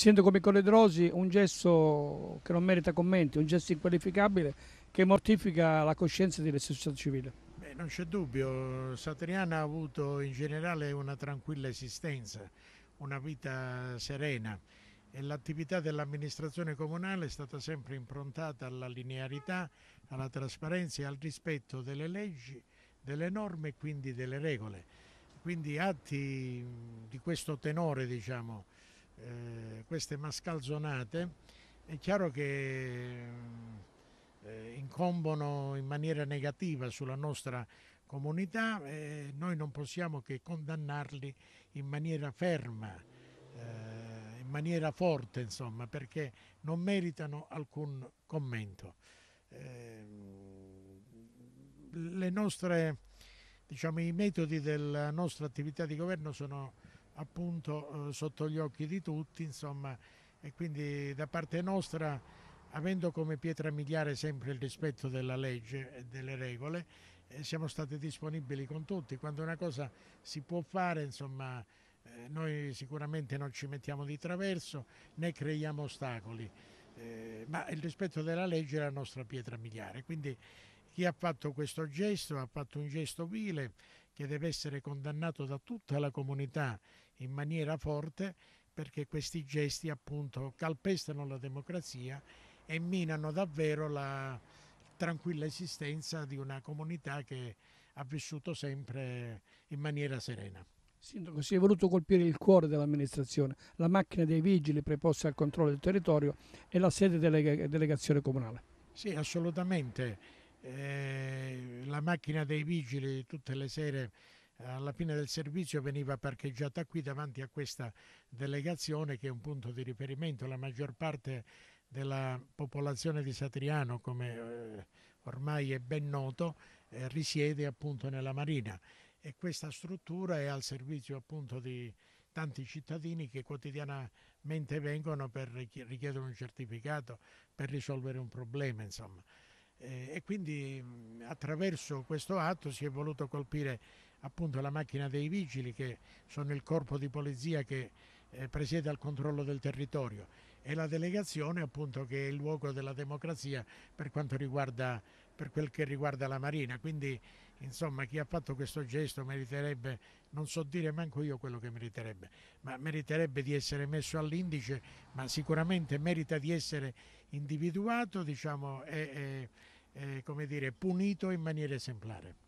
Sento come Corredrosi un gesto che non merita commenti, un gesto inqualificabile che mortifica la coscienza della società civile. Beh, non c'è dubbio, Satriana ha avuto in generale una tranquilla esistenza, una vita serena e l'attività dell'amministrazione comunale è stata sempre improntata alla linearità, alla trasparenza e al rispetto delle leggi, delle norme e quindi delle regole. Quindi atti di questo tenore, diciamo, eh, queste mascalzonate, è chiaro che eh, eh, incombono in maniera negativa sulla nostra comunità e noi non possiamo che condannarli in maniera ferma, eh, in maniera forte, insomma, perché non meritano alcun commento. Ehm, le nostre, diciamo, I metodi della nostra attività di governo sono appunto eh, sotto gli occhi di tutti, insomma, e quindi da parte nostra, avendo come pietra miliare sempre il rispetto della legge e delle regole, eh, siamo stati disponibili con tutti. Quando una cosa si può fare, insomma, eh, noi sicuramente non ci mettiamo di traverso né creiamo ostacoli, ma il rispetto della legge è la nostra pietra miliare. Quindi chi ha fatto questo gesto ha fatto un gesto vile che deve essere condannato da tutta la comunità in maniera forte perché questi gesti appunto calpestano la democrazia e minano davvero la tranquilla esistenza di una comunità che ha vissuto sempre in maniera serena. Sindaco, si è voluto colpire il cuore dell'amministrazione, la macchina dei vigili preposti al controllo del territorio e la sede della delegazione comunale. Sì, assolutamente. Eh, la macchina dei vigili tutte le sere alla fine del servizio veniva parcheggiata qui davanti a questa delegazione che è un punto di riferimento. La maggior parte della popolazione di Satriano, come eh, ormai è ben noto, eh, risiede appunto nella Marina e questa struttura è al servizio appunto di tanti cittadini che quotidianamente vengono per richiedere un certificato, per risolvere un problema, insomma. Eh, e quindi mm, attraverso questo atto si è voluto colpire appunto la macchina dei vigili che sono il corpo di polizia che eh, presiede al controllo del territorio e la delegazione appunto che è il luogo della democrazia per quanto riguarda per quel che riguarda la Marina. Quindi, insomma, chi ha fatto questo gesto meriterebbe, non so dire manco io quello che meriterebbe, ma meriterebbe di essere messo all'indice, ma sicuramente merita di essere individuato, diciamo, e, e, e, dire, punito in maniera esemplare.